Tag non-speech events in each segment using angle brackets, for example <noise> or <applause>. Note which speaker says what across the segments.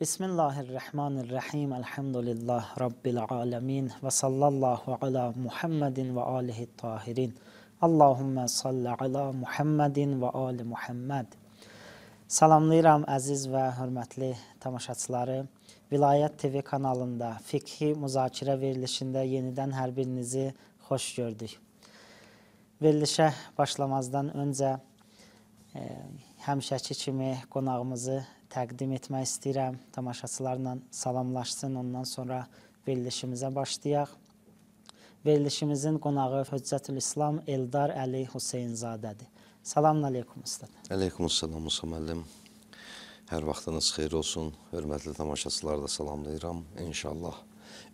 Speaker 1: Bismillahirrahmanirrahim. Elhamdülillah Rabbil alemin. Ve sallallahu ala Muhammedin ve alihi tahirin. Allahümme salli ala Muhammedin və ali Muhammed. Salamlayıram əziz və hörmətli tamaşaçıları. Vilayət TV kanalında Fikhi Müzakirə verilişində yenidən hər birinizi xoş gördük. Verilişə başlamazdan öncə e, həmişəki kimi qonağımızı təqdim etmək istəyirəm. Tamaşaçılarla salamlaşsın, ondan sonra verilişimizə başlayaq. Verilişimizin qonağı Hüccətül İslam Eldar Əli Hüseynzadədir. Salamun aleykum, ustad.
Speaker 2: Aleykum salam, Musa müəllim. Hər vaxtınız xeyir olsun. Hörmətli tamaşaçıları da salamlayıram. İnşallah.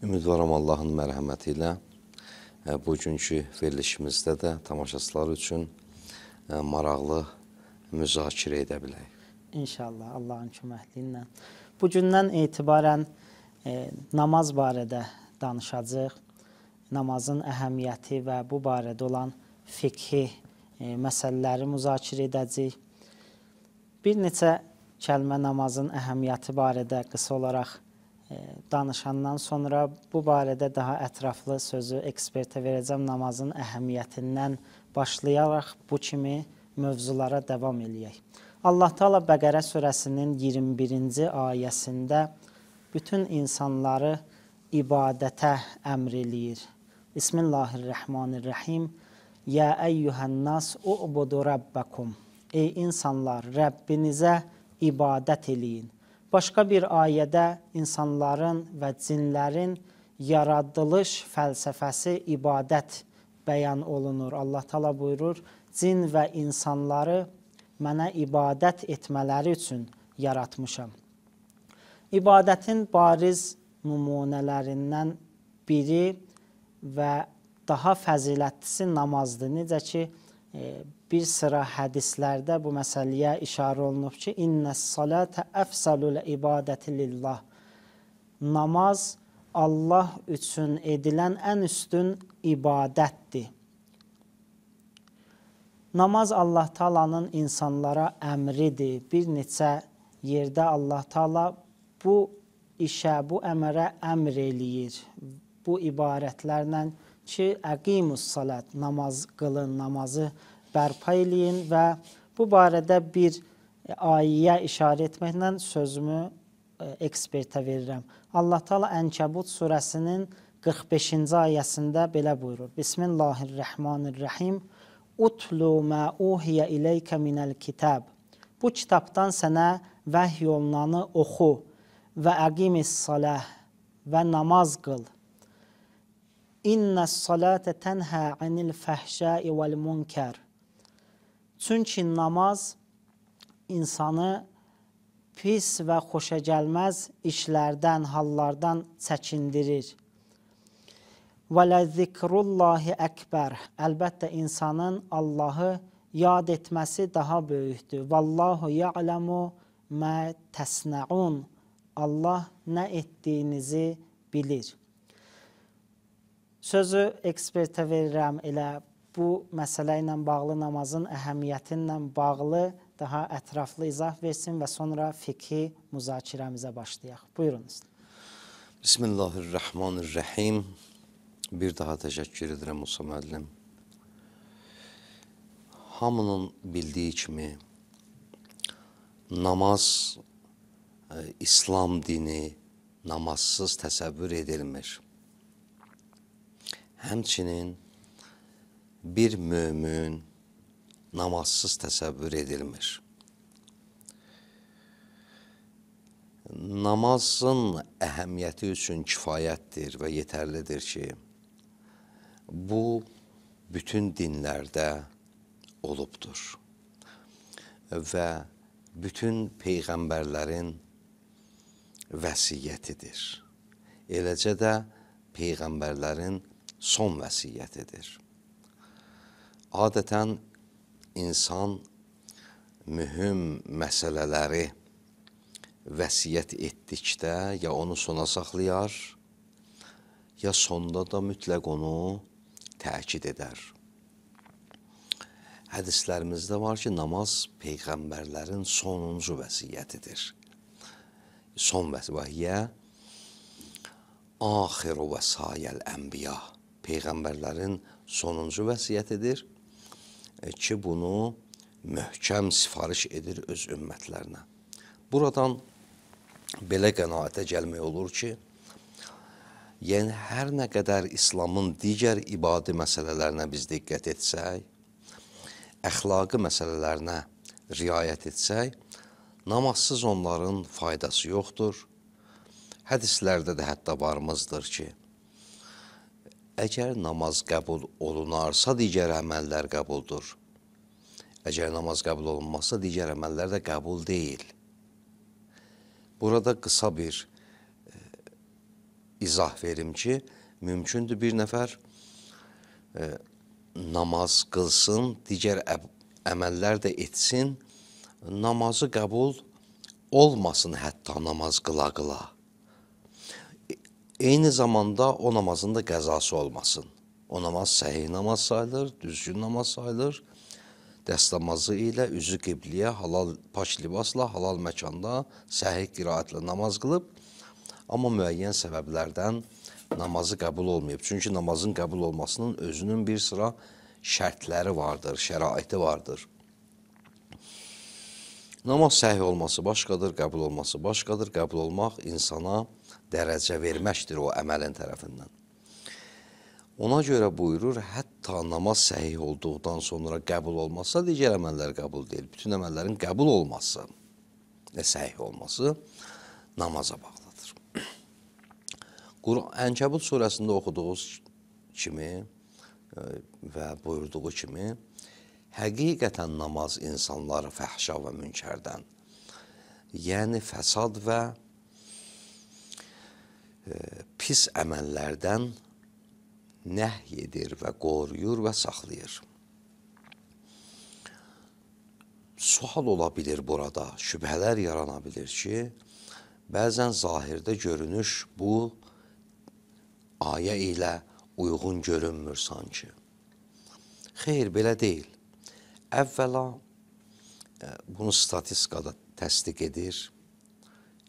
Speaker 2: Ümidvaram Allahın mərhəməti ilə e, bugünkü verilişimizdə də tamaşaçılar üçün e, maraqlı müzakirə edə bilək.
Speaker 1: İnşallah Allahın köməkliyi ilə. Bu gündən etibarən e, namaz barədə danışacağıq. Namazın əhəmiyyəti və bu barədə olan fiqhi e, məsələləri müzakirə edəcəyik. Bir neçə kəlmə namazın əhəmiyyəti barədə qısa olaraq e, danışandan sonra bu barədə daha ətraflı sözü ekspertə verəcəm. Namazın əhəmiyyətindən başlayaraq bu kimi mövzulara davam eləyək. Allah Taala Bəqərə surəsinin 21-ci ayəsində bütün insanları ibadətə əmr eləyir. Bismillahir-Rəhmanir-Rəhim. Ya eyyuhan-nas u'budu rabbakum. Ey insanlar, Rəbbinizə ibadət eləyin. Başqa bir ayədə insanların və cinlərin yaradılış fəlsəfəsi ibadət bəyan olunur. Allah Taala buyurur: "Cin və insanları mənə ibadət etmələri üçün yaratmışam. İbadətin bariz nümunələrindən biri və daha fəzilətlisi namazdır. Necə ki e, bir sıra hədislərdə bu məsələyə işarə olunub ki, innas-salata afsalul ibadati lillah. Namaz Allah üçün edilən ən üstün ibadətdir. Namaz Allah Taala'nın insanlara əmridir. Bir neçə yerdə Allah Taala bu işə, bu əmərə əmr eləyir. Bu ibarətlərlə ki, əqimus salat, namaz qılın, namazı bərpa eləyin və bu barədə bir ayəyə işarə etməklə sözümü e, ekspertə verirəm. Allah Taala Ənkəbut surəsinin 45-ci ayəsində belə buyurur. Bismillahir-Rəhmanir-Rəhim. Utlu mə uhiyə ileykə minəl kitab. Bu kitabdan sənə vəhy olunanı oxu və əqimis saləh və namaz qıl. İnnəs salətə tənhə anil fəhşəi vəl munkər. Çünki namaz insanı pis və xoşagəlməz işlərdən, hallardan çəkindirir. Və lə zikrullahi əkbər. Əlbəttə insanın Allahı yad etməsi daha böyükdür. Vallahu ya'lamu mə təsnəun. Allah nə etdiyinizi bilir. Sözü ekspertə verirəm elə bu məsələ ilə bağlı namazın əhəmiyyəti ilə bağlı daha ətraflı izah versin və sonra fikhi müzakirəmizə başlayaq. Buyurunuz.
Speaker 2: Bismillahirrahmanirrahim. Bir daha təşəkkür edirəm Musa müəllim. Hamının bildiyi kimi namaz e, İslam dini namazsız təsəvvür edilmir. Həmçinin bir mömin namazsız təsəvvür edilmir. namazın əhəmiyyəti üçün kifayətdir və yetərlidir ki, Bu bütün dinlərdə olubdur. Və bütün peyğəmbərlərin vəsiyyətidir. Eləcə də peyğəmbərlərin son vəsiyyətidir. Adətən insan mühüm məsələləri vəsiyyət etdikdə ya onu sona saxlayar, ya sonda da mütləq onu təkid edər. Hədislərimizdə var ki, namaz peyğəmbərlərin sonuncu vəsiyyətidir. Son vəsiyə axiru vəsayəl ənbiya peyğəmbərlərin sonuncu vəsiyyətidir e, ki, bunu möhkəm sifariş edir öz ümmətlərinə. Buradan belə qənaətə gəlmək olur ki, Yəni, hər nə qədər İslamın digər ibadi məsələlərinə biz diqqət etsək, əxlaqı məsələlərinə riayət etsək, namazsız onların faydası yoxdur. Hədislərdə də hətta varmızdır ki, əgər namaz qəbul olunarsa, digər əməllər qəbuldur. Əgər namaz qəbul olunmazsa, digər əməllər də qəbul deyil. Burada qısa bir izah verim ki, mümkündür bir nəfər e, namaz qılsın, digər əməllər də etsin, namazı qəbul olmasın hətta namaz qıla-qıla. E, eyni zamanda o namazın da qəzası olmasın. O namaz səhih namaz sayılır, düzgün namaz sayılır. Dəstəmazı ilə üzü qibliyə, halal paç libasla, halal məkanda səhih qiraətlə namaz qılıb, Amma müəyyən səbəblərdən namazı qəbul olmayıb. Çünki namazın qəbul olmasının özünün bir sıra şərtləri vardır, şəraiti vardır. Namaz səhi olması başqadır, qəbul olması başqadır. Qəbul olmaq insana dərəcə verməkdir o əməlin tərəfindən. Ona görə buyurur, hətta namaz səhih olduqdan sonra qəbul olmasa, digər əməllər qəbul deyil. Bütün əməllərin qəbul olması, səhih olması namaza bağlıdır. Ənkəbut surəsində oxuduğumuz kimi e, və buyurduğu kimi həqiqətən namaz insanları fəhşa və münkərdən, yəni fəsad və e, pis əməllərdən nəhy edir və qoruyur və saxlayır. Sual ola bilir burada, şübhələr yarana bilir ki, bəzən zahirdə görünüş bu ayə ilə uyğun görünmür sanki. Xeyr, belə deyil. Əvvəla e, bunu statistikada təsdiq edir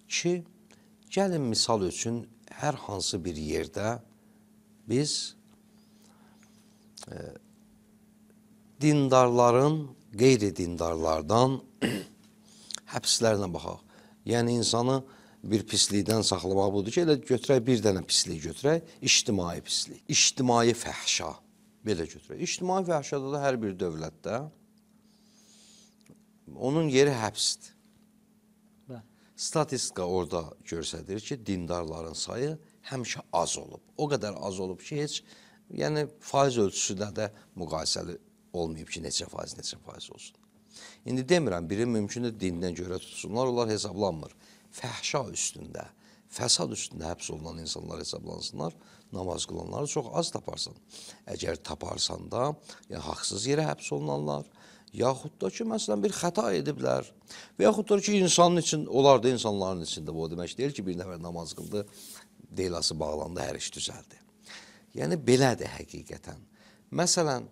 Speaker 2: ki, gəlin misal üçün hər hansı bir yerdə biz e, dindarların, qeyri-dindarlardan <clears throat> həbslərinə baxaq. Yəni insanı e, bir pislikdən saxlamaq budur ki, elə götürək bir dənə pislik götürək, ictimai pislik, ictimai fəhşa belə götürək. İctimai fəhşada da hər bir dövlətdə onun yeri həbsdir. Bə. Statistika orada göstərir ki, dindarların sayı həmişə az olub. O qədər az olub ki, heç yəni faiz ölçüsünə də müqayisəli olmayıb ki, neçə faiz, neçə faiz olsun. İndi demirəm, biri mümkündür dindən görə tutsunlar, onlar hesablanmır fəhşa üstündə, fəsad üstündə həbs olunan insanlar hesablansınlar, namaz qılanları çox az taparsan. Əgər taparsan da, ya haqsız yerə həbs olunanlar, yaxud da ki, məsələn, bir xəta ediblər və yaxud da ki, insanın üçün, onlar da insanların içində bu o demək deyil ki, bir nəfər namaz qıldı, delası bağlandı, hər iş düzəldi. Yəni, belədir həqiqətən. Məsələn,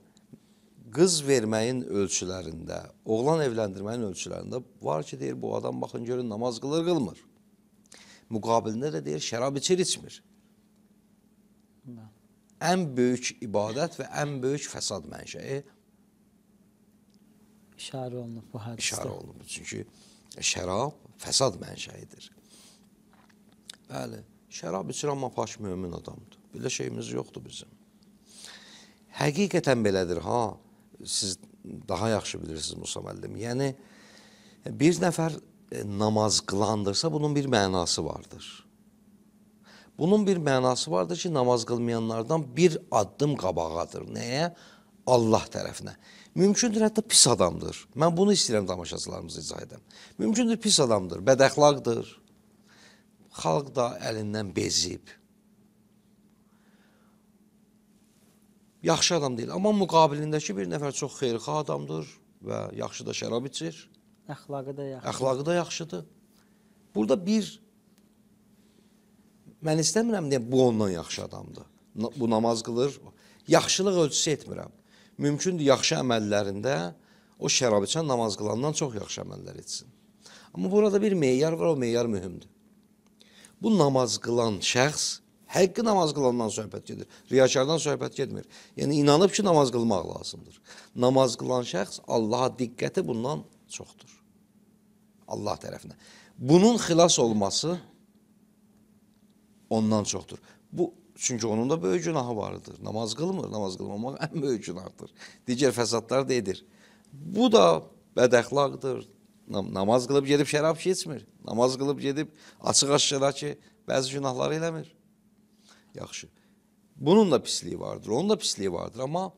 Speaker 2: qız verməyin ölçülərində, oğlan evləndirməyin ölçülərində var ki, deyir, bu adam baxın görün namaz qılır, qılmır. Müqabilində də deyir, şərab içir, içmir. Hı. Ən böyük ibadət və ən böyük fəsad mənşəyi
Speaker 1: işarə olunub bu hədisdə. İşarə olunub, çünki
Speaker 2: şərab fəsad mənşəyidir. Bəli, şərab içir, amma paş mömin adamdır. Belə şeyimiz yoxdur bizim. Həqiqətən belədir, ha siz daha yaxşı bilirsiniz Musa müəllim. Yəni bir nəfər e, namaz qılandırsa bunun bir mənası vardır. Bunun bir mənası vardır ki, namaz qılmayanlardan bir addım qabağadır. Nəyə? Allah tərəfinə. Mümkündür hətta pis adamdır. Mən bunu istəyirəm tamaşaçılarımıza izah edəm. Mümkündür pis adamdır, bədəxlaqdır. Xalq da əlindən bezib. yaxşı adam deyil. Amma müqabilindəki bir nəfər çox xeyirxah adamdır və yaxşı da şərab içir.
Speaker 1: Əxlaqı da yaxşıdır.
Speaker 2: Əxlaqı da yaxşıdır. Burada bir mən istəmirəm deyə bu ondan yaxşı adamdır. Bu namaz qılır. Yaxşılıq ölçüsü etmirəm. Mümkündür yaxşı əməllərində o şərab içən namaz qılandan çox yaxşı əməllər etsin. Amma burada bir meyar var, o meyar mühümdür. Bu namaz qılan şəxs Həqqi namaz qılandan söhbət gedir. Riyakardan söhbət getmir. Yəni inanıb ki, namaz qılmaq lazımdır. Namaz qılan şəxs Allaha diqqəti bundan çoxdur. Allah tərəfindən. Bunun xilas olması ondan çoxdur. Bu çünki onun da böyük günahı vardır. Namaz qılmır, namaz qılmamaq ən böyük günahdır. Digər fəsadlar da edir. Bu da bədəxlaqdır. Nam namaz qılıb gedib şərab ki içmir. Namaz qılıb gedib açıq-aşkara ki bəzi günahları eləmir. Yaxşı. Bunun da pisliyi vardır, onun da pisliyi vardır, amma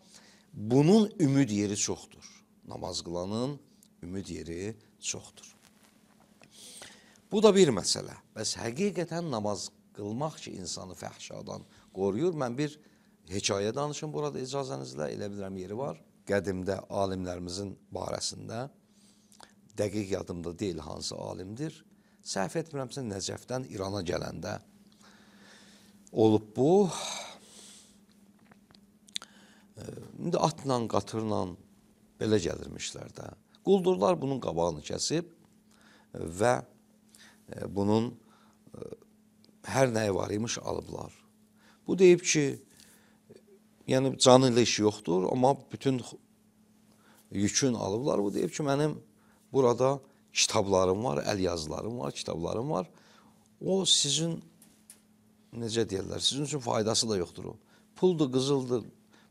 Speaker 2: bunun ümid yeri çoxdur. Namaz qılanın ümid yeri çoxdur. Bu da bir məsələ. Bəs həqiqətən namaz qılmaq ki, insanı fəhşadan qoruyur. Mən bir hekayə danışım burada icazənizlə, elə bilirəm yeri var. Qədimdə alimlərimizin barəsində dəqiq yadımda deyil hansı alimdir. Səhv etmirəmsə Nəcəfdən İrana gələndə olub bu. İndi atla, qatırla belə gəlirmişlər də. Quldurlar bunun qabağını kəsib və bunun hər nəyi var imiş alıblar. Bu deyib ki, yəni canı ilə işi yoxdur, amma bütün yükün alıblar. Bu deyib ki, mənim burada kitablarım var, əl yazılarım var, kitablarım var. O sizin necə deyirlər, sizin üçün faydası da yoxdur o. Puldur, qızıldır,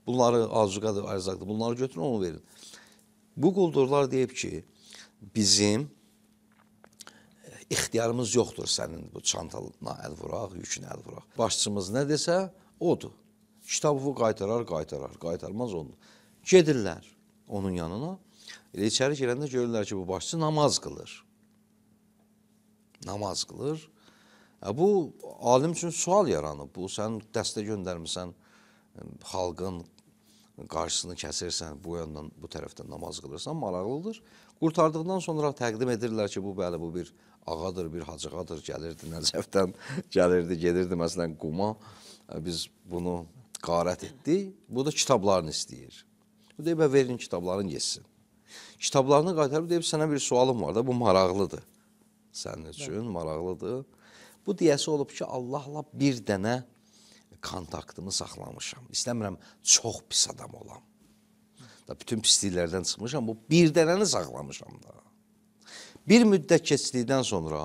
Speaker 2: bunları azuqadır, ərzaqdır, bunları götürün, onu verin. Bu quldurlar deyib ki, bizim e, ixtiyarımız yoxdur sənin bu çantalına əl vuraq, yükünə əl vuraq. Başçımız nə desə, odur. Kitabı qaytarar, qaytarar, qaytarmaz onu. Gedirlər onun yanına. Elə içəri girəndə görürlər ki, bu başçı namaz qılır. Namaz qılır Bu alim üçün sual yaranıb. Bu sən dəstə göndərmisən, xalqın qarşısını kəsirsən, bu yandan bu tərəfdən namaz qılırsan, maraqlıdır. Qurtardıqdan sonra təqdim edirlər ki, bu bəli bu bir ağadır, bir hacıqadır, gəlirdi Nəcəfdən, <laughs> gəlirdi, gedirdi məsələn Quma. E, biz bunu qarət etdik. Bu da kitablarını istəyir. Bu deyib verin kitabların getsin. Kitablarını qaytarıb deyib sənə bir sualım var da, bu maraqlıdır. Sənin üçün maraqlıdır. Bu deyəsi olub ki, Allahla bir dənə kontaktımı saxlamışam. İstəmirəm çox pis adam olam. Da bütün pisliklərdən çıxmışam, bu bir dənəni saxlamışam da. Bir müddət keçdikdən sonra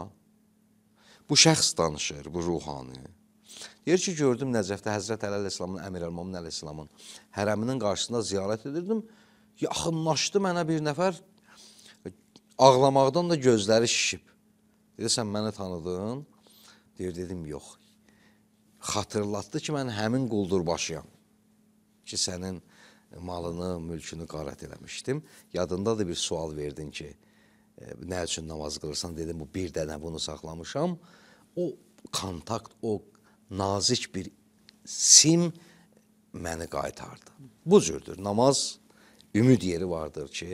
Speaker 2: bu şəxs danışır, bu ruhani. Deyir ki, gördüm Nəcəfdə Həzrət Əli Əleyhisselamın, Əmir Əl-Mömin Əleyhisselamın hərəminin qarşısında ziyarət edirdim. Yaxınlaşdı mənə bir nəfər. Ağlamaqdan da gözləri şişib. Dedi, sən məni tanıdın? Deyir, dedim, yox. Xatırlatdı ki, mən həmin quldurbaşıyam ki, sənin malını, mülkünü qarət eləmişdim. Yadında da bir sual verdin ki, e, nə üçün namaz qılırsan, dedim, bu bir dənə bunu saxlamışam. O kontakt, o nazik bir sim məni qaytardı. Bu cürdür. Namaz ümid yeri vardır ki,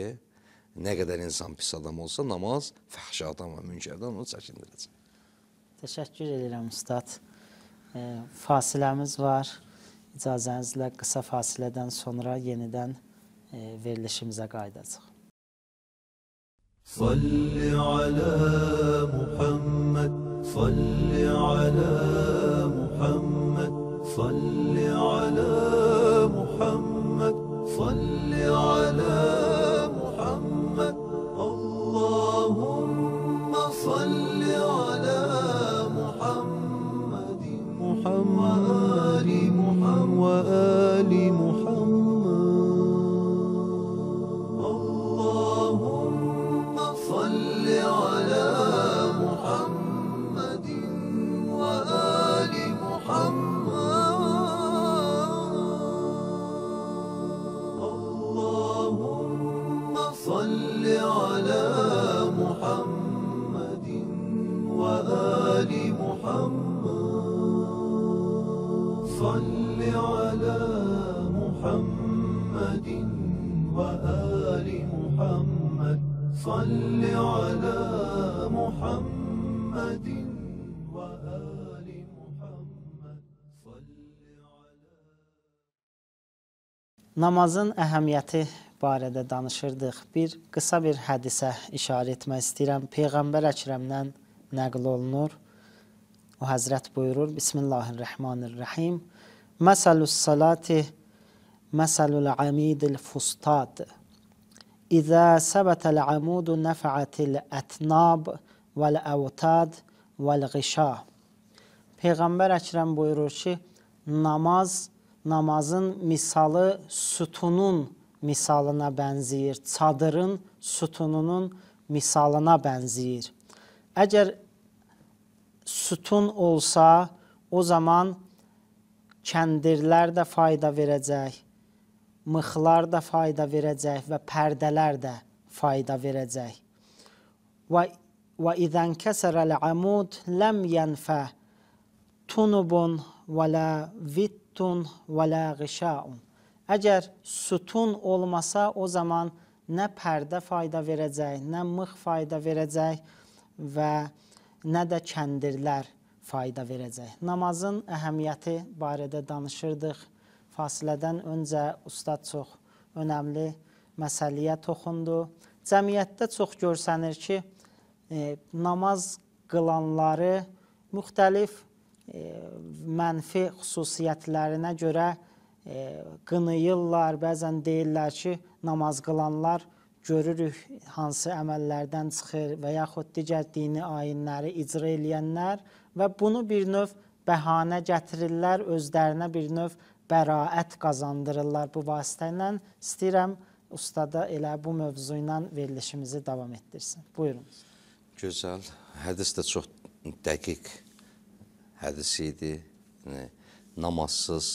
Speaker 2: nə qədər insan pis adam olsa, namaz fəhşə adam və münkərdən onu çəkindirəcək.
Speaker 1: Təşəkkür edirəm, Ustad. E, fasiləmiz var. İcazənizlə qısa fasilədən sonra yenidən e, verilişimizə qayıdacaq.
Speaker 3: Salli alə Muhammed, salli alə Muhammed, salli alə Muhammed, salli alə صل على محمد وآل محمد
Speaker 1: Namazın əhəmiyyəti barədə danışırdıq. Bir qısa bir hədisə işarə etmək istəyirəm. Peyğəmbər Əkrəmdən nəql olunur. O Həzrət buyurur: Bismillahirrahmanirrahim. Məsalus salati məsalul amidil fustad. İzə səbətəl amudu nəfəətil ətnab vəl əvtad vəl qişa. Peyğəmbər Əkrəm buyurur ki, namaz, namazın misalı sütunun misalına bənzəyir, çadırın sütununun misalına bənzəyir. Əgər sütun olsa, o zaman kəndirlər də fayda verəcək, mıxlar da fayda verəcək və pərdələr də fayda verəcək. Və və idən kəsərəl amud ləm yənfə tunubun və la vittun və la qişaun. Əgər sütun olmasa o zaman nə pərdə fayda verəcək, nə mıx fayda verəcək və nə də kəndirlər fayda verəcək. Namazın əhəmiyyəti barədə danışırdıq fasilədən öncə ustad çox önəmli məsələyə toxundu. Cəmiyyətdə çox görsənir ki, e, namaz qılanları müxtəlif e, mənfi xüsusiyyətlərinə görə e, qınayırlar, bəzən deyirlər ki, namaz qılanlar görürük hansı əməllərdən çıxır və yaxud digər dini ayinləri icra edənlər və bunu bir növ bəhanə gətirirlər, özlərinə bir növ bəraət qazandırırlar bu vasitə ilə. İstəyirəm ustada elə bu mövzu ilə verilişimizi davam etdirsin. Buyurunuz.
Speaker 2: Gözəl. Hədis də çox dəqiq hədis idi. Yəni, namazsız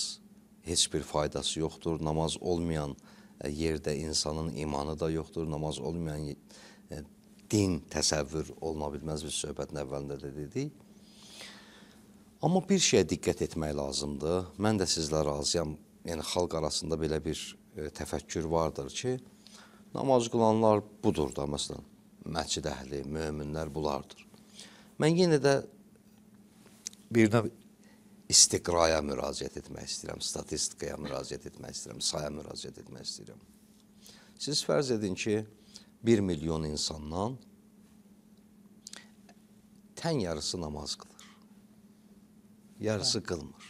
Speaker 2: heç bir faydası yoxdur. Namaz olmayan e, yerdə insanın imanı da yoxdur. Namaz olmayan e, din təsəvvür oluna bilməz biz söhbətin əvvəlində də dedik. Amma bir şeyə diqqət etmək lazımdır. Mən də sizlə razıyam. Yəni xalq arasında belə bir e, təfəkkür vardır ki, namaz qılanlar budur da məsələn. Məscid əhli, möminlər bulardır. Mən yenə də birinə istiqraya müraciət etmək istəyirəm, statistikaya müraciət etmək istəyirəm, saya müraciət etmək istəyirəm. Siz fərz edin ki, 1 milyon insandan tən yarısı namaz qılır yarısı hə. qılmır.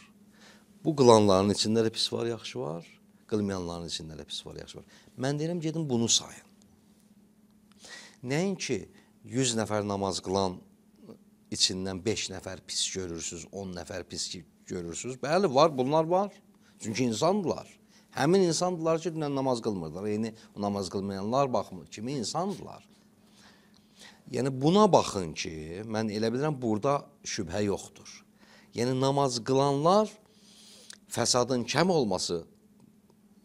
Speaker 2: Bu qılanların içində də pis var, yaxşı var. Qılmayanların içində də pis var, yaxşı var. Mən deyirəm gedin bunu sayın. Nəinki 100 nəfər namaz qılan içindən 5 nəfər pis görürsüz, 10 nəfər pis görürsüz. Bəli, var, bunlar var. Çünki insandırlar. Həmin insandırlar ki, dünən namaz qılmırdılar. Yəni namaz qılmayanlar baxmır kimi insandırlar. Yəni buna baxın ki, mən elə bilirəm burada şübhə yoxdur. Yəni namaz qılanlar fəsadın kəm olması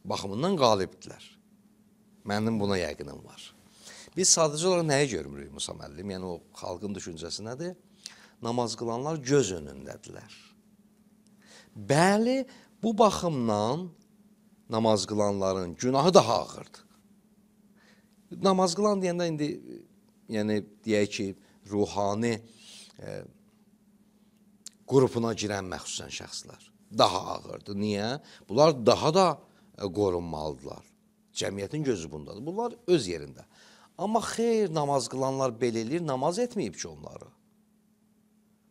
Speaker 2: baxımından qalibdilər. Mənim buna yəqinim var. Biz sadəcə olaraq nəyi görmürük Musa müəllim? Yəni o xalqın düşüncəsi nədir? Namaz qılanlar göz önündədirlər. Bəli, bu baxımdan namaz qılanların günahı daha ağırdır. Namaz qılan deyəndə indi yəni deyək ki, ruhani e, qrupuna girən məxsusən şəxslər daha ağırdır. Niyə? Bunlar daha da e, qorunmalıdırlar. Cəmiyyətin gözü bundadır. Bunlar öz yerində. Amma xeyr namaz qılanlar belə eləyir, namaz etməyib ki onları.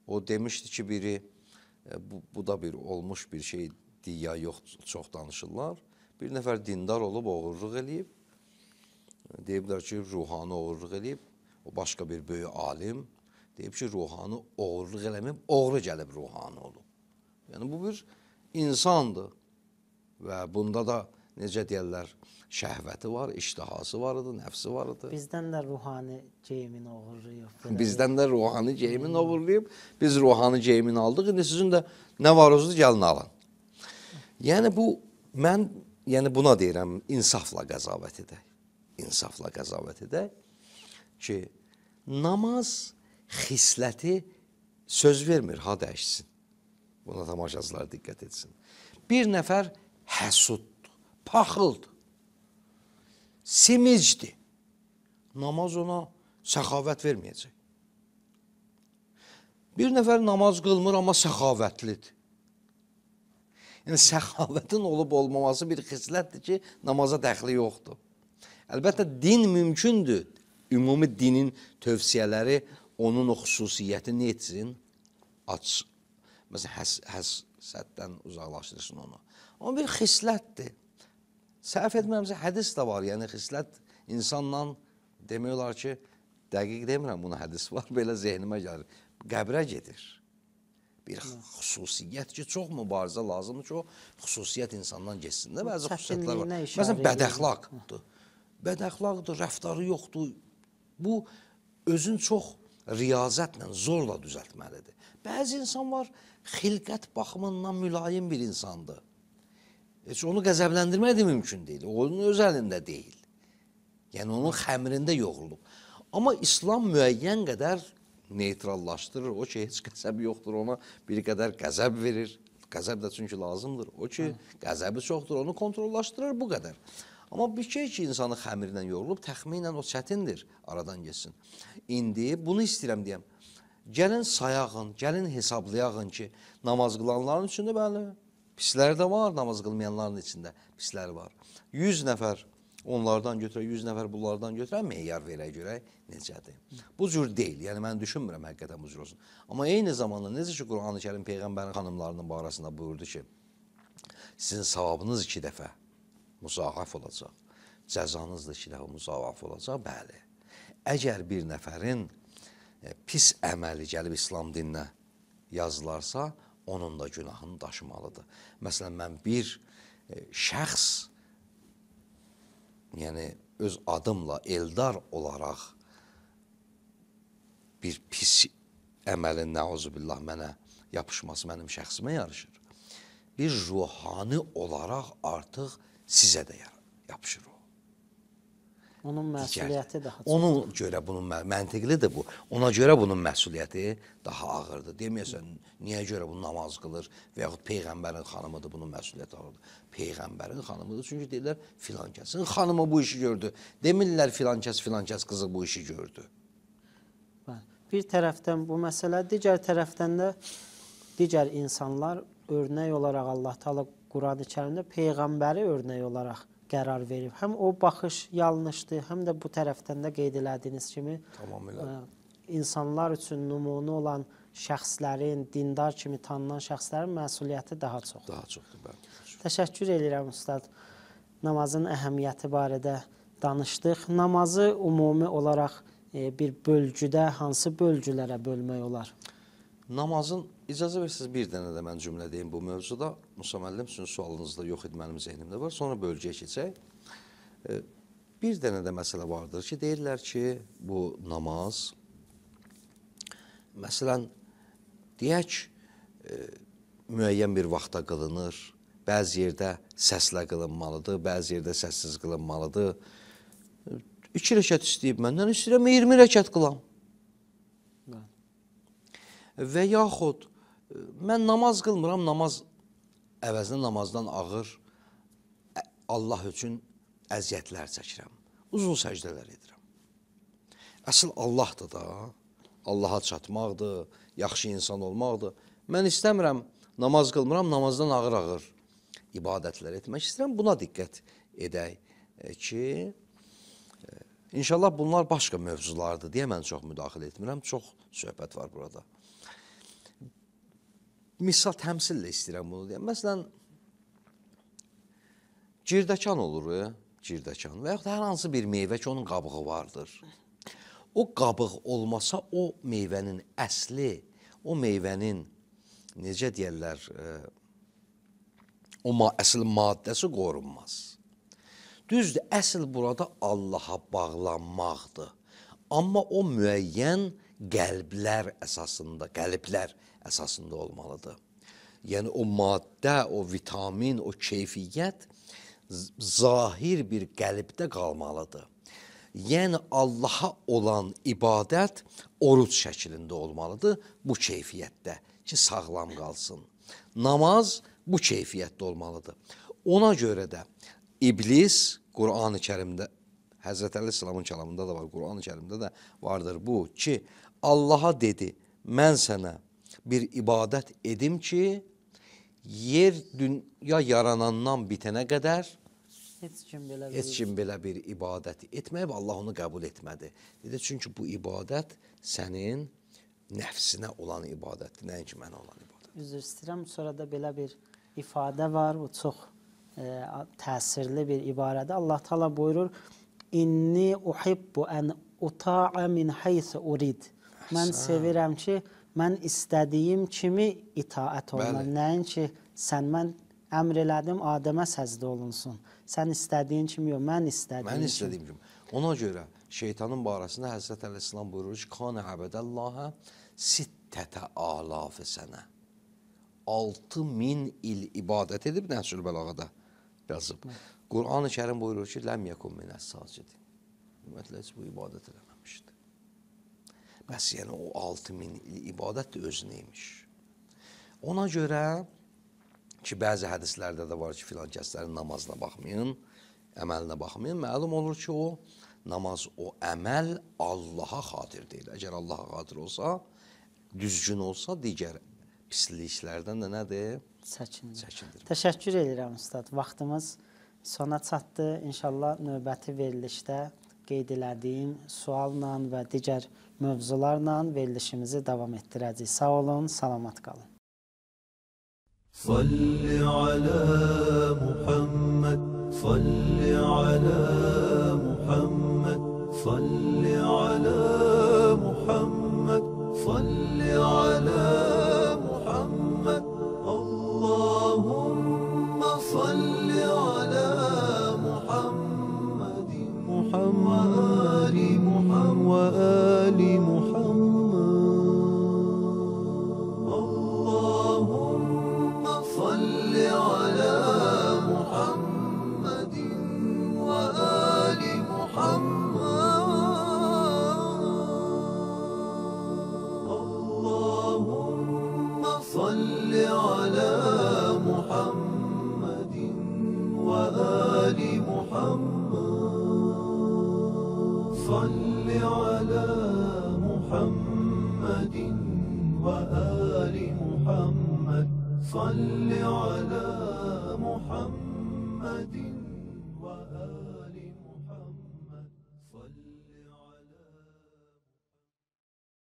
Speaker 2: O demişdi ki biri e, bu, bu da bir olmuş bir şey ya yox çox danışırlar. Bir nəfər dindar olub oğurluq eləyib. E, deyiblər ki, ruhani oğurluq eləyib. O başqa bir böyük alim Deyib ki, ruhanı oğurluq eləməyib, oğru gəlib ruhanı olub. Yəni bu bir insandır. Və bunda da necə deyirlər, şəhvəti var, iştihası var idi, nəfsi var idi.
Speaker 1: Bizdən də ruhani geyimin oğurlayıb. Bizdən də ruhani geyimin
Speaker 2: oğurlayıb. Biz ruhani geyimini aldıq. İndi sizin də nə var özünüz gəlin alın. Yəni bu mən yəni buna deyirəm insafla qəzavət edək. İnsafla qəzavət edək ki, namaz xisləti söz vermir, ha dəyişsin. Buna tamaşaçılar diqqət etsin. Bir nəfər həsuddur, paxıldır, simicdir. Namaz ona səxavət verməyəcək. Bir nəfər namaz qılmır, amma səxavətlidir. Yəni, səxavətin olub olmaması bir xislətdir ki, namaza dəxli yoxdur. Əlbəttə, din mümkündür. Ümumi dinin tövsiyələri onun o xüsusiyyəti nə etsin? Aç. Məsələn, həs, həsəddən uzaqlaşdırsın onu. Amma bir xislətdir. Səhv etmirəmsə, hədis də var. Yəni, xislət insanla demək olar ki, dəqiq demirəm, buna hədis <laughs> var, belə zehnimə gəlir. Qəbrə gedir. Bir xüsusiyyət ki, çox mübarizə lazımdır ki, o xüsusiyyət insandan geçsin. Də, bəzi xüsusiyyətlər var. Məsələn, bədəxlaqdır. Bədəxlaqdır, rəftarı yoxdur. Bu, özün çox riyazətlə, zorla düzəltməlidir. Bəzi insan var, xilqət baxımından mülayim bir insandır. Heç onu qəzəbləndirmək də mümkün deyil. O onun öz əlində deyil. Yəni onun xəmirində yoğrulub. Amma İslam müəyyən qədər neytrallaşdırır. O ki, heç qəzəb yoxdur ona, bir qədər qəzəb verir. Qəzəb də çünki lazımdır. O ki, hə. qəzəbi çoxdur, onu kontrollaşdırır bu qədər. Amma bir şey ki, insanı xəmirlə yorulub, təxminən o çətindir aradan geçsin. İndi bunu istəyirəm deyəm. Gəlin sayağın, gəlin hesablayağın ki, namaz qılanların içində bəli, pislər də var, namaz qılmayanların içində pislər var. 100 nəfər onlardan götürə, 100 nəfər bunlardan götürə, meyar verək görək necədir. Bu cür deyil, yəni mən düşünmürəm həqiqətən bu cür olsun. Amma eyni zamanda necə ki, Qurani Kərim Peyğəmbərin xanımlarının barəsində buyurdu ki, sizin savabınız iki dəfə müzaaf olacaq. Cəzanız da iki dəfə müzaaf olacaq, bəli. Əgər bir nəfərin e, pis əməli gəlib İslam dininə yazılarsa, onun da günahını daşımalıdır. Məsələn, mən bir e, şəxs, yəni öz adımla Eldar olaraq bir pis əməlin nəuzubillah mənə yapışması mənim şəxsimə yarışır. Bir ruhani olaraq artıq sizə də yapışır o.
Speaker 1: Onun məsuliyyəti daha çox.
Speaker 2: Ona görə bunun məntiqlidir bu. Ona görə bunun məsuliyyəti daha ağırdır. Deməyəsən, niyə görə bu namaz qılır və yaxud peyğəmbərin xanımıdır bunun məsuliyyəti ağırdır. Peyğəmbərin xanımıdır. Çünki deyirlər filan kəsin xanımı bu işi gördü. Demirlər filan kəs filan kəs qızı bu işi gördü.
Speaker 1: Bir tərəfdən bu məsələ, digər tərəfdən də digər insanlar örnək olaraq Allah Taala Qurani-Kərimdə peyğəmbəri örnək olaraq qərar verib. Həm o baxış yanlışdır, həm də bu tərəfdən də qeyd elədiyiniz kimi
Speaker 2: tamamilə ə, e,
Speaker 1: insanlar üçün nümunə olan şəxslərin, dindar kimi tanınan şəxslərin məsuliyyəti daha çoxdur. Daha çoxdur, bəli. Təşəkkür edirəm ustad. Namazın əhəmiyyəti barədə danışdıq. Namazı ümumi olaraq e, bir bölgüdə hansı bölgülərə bölmək olar?
Speaker 2: Namazın icazə versiniz bir dənə də mən cümlə deyim bu mövzuda. Musa müəllim sizin sualınızda yox idi mənim zehnimdə var. Sonra bölgəyə keçək. E, bir dənə də məsələ vardır ki, deyirlər ki, bu namaz məsələn deyək e, müəyyən bir vaxta qılınır. Bəzi yerdə səslə qılınmalıdır, bəzi yerdə səssiz qılınmalıdır. 2 rəkat istəyib məndən, istəyirəm 20 rəkat qılam. Və yaxud e, mən namaz qılmıram, namaz qılmıram əvəzinə namazdan ağır Allah üçün əziyyətlər çəkirəm. Uzun səcdələr edirəm. Əsl Allahdır da. Allaha çatmaqdır, yaxşı insan olmaqdır. Mən istəmirəm, namaz qılmıram, namazdan ağır-ağır ibadətlər etmək istəyirəm. Buna diqqət edək e, ki, e, inşallah bunlar başqa mövzulardır deyə mən çox müdaxilə etmirəm. Çox söhbət var burada misal təmsillə istəyirəm bunu deyəm. Məsələn girdəkan olur, girdəkan və yaxud hər hansı bir meyvə ki, onun qabığı vardır. O qabıq olmasa o meyvənin əsli, o meyvənin necə deyirlər, e, o ma əsl maddəsi qorunmaz. Düzdür, əsl burada Allaha bağlanmaqdır. Amma o müəyyən qəlblər əsasında, qəlblər, əsasında olmalıdır. Yəni o maddə, o vitamin, o keyfiyyət zahir bir qəlbdə qalmalıdır. Yəni Allaha olan ibadət oruc şəklində olmalıdır bu keyfiyyətdə ki, sağlam qalsın. Namaz bu keyfiyyətdə olmalıdır. Ona görə də iblis Qurani-Kərimdə Həzrət Əli kəlamında da var, Qurani-Kərimdə də vardır bu ki, Allaha dedi: "Mən sənə bir ibadət edim ki, yer dünya yaranandan bitənə qədər
Speaker 1: heç kim belə heç
Speaker 2: kim belə bir ibadət etməyib, Allah onu qəbul etmədi. Dedi, çünki bu ibadət sənin nəfsinə olan ibadətdir, nəinki mənə olan
Speaker 1: ibadətdir. Üzr istəyirəm, sonra da belə bir ifadə var, bu çox ə, e, təsirli bir ibarədir. Allah Taala buyurur: "İnni uhibbu an uta'a min haysa urid." Mən sevirəm ki, mən istədiyim kimi itaət olunan, nəinki sən mən əmr elədim Adəmə səcdə olunsun. Sən istədiyin kimi yox, mən istədiyim. Mən istədiyim
Speaker 2: kimi. kimi. Ona görə şeytanın barəsində Həzrət Əleyhissalam buyurur ki, "Kana əbədəllahə sittətə alaf sənə." 6000 il ibadət edib Nəsrül Bəlağada yazıb. Qurani-Kərim buyurur ki, "Ləm yekun minəs sacidin." Ümumiyyətlə heç bu ibadət eləmir. Bəs yəni o 6000 ibadət də öz neymiş? Ona görə ki, bəzi hədislərdə də var ki, filan kəslərin namazına baxmayın, əməlinə baxmayın. Məlum olur ki, o namaz, o əməl Allaha xatir deyil. Əgər Allaha xatir olsa, düzgün olsa digər pisliklərdən də nədir? Çəkindir.
Speaker 1: Çəkindir. Təşəkkür edirəm ustad. Vaxtımız sona çatdı. İnşallah növbəti verilişdə qeyd elədiyim sualla və digər mövzularla verilişimizi davam etdirəcəyik. Sağ olun, salamat qalın.
Speaker 3: Salli ala Muhammed, salli ala Muhammed, salli ala صل على محمد وآل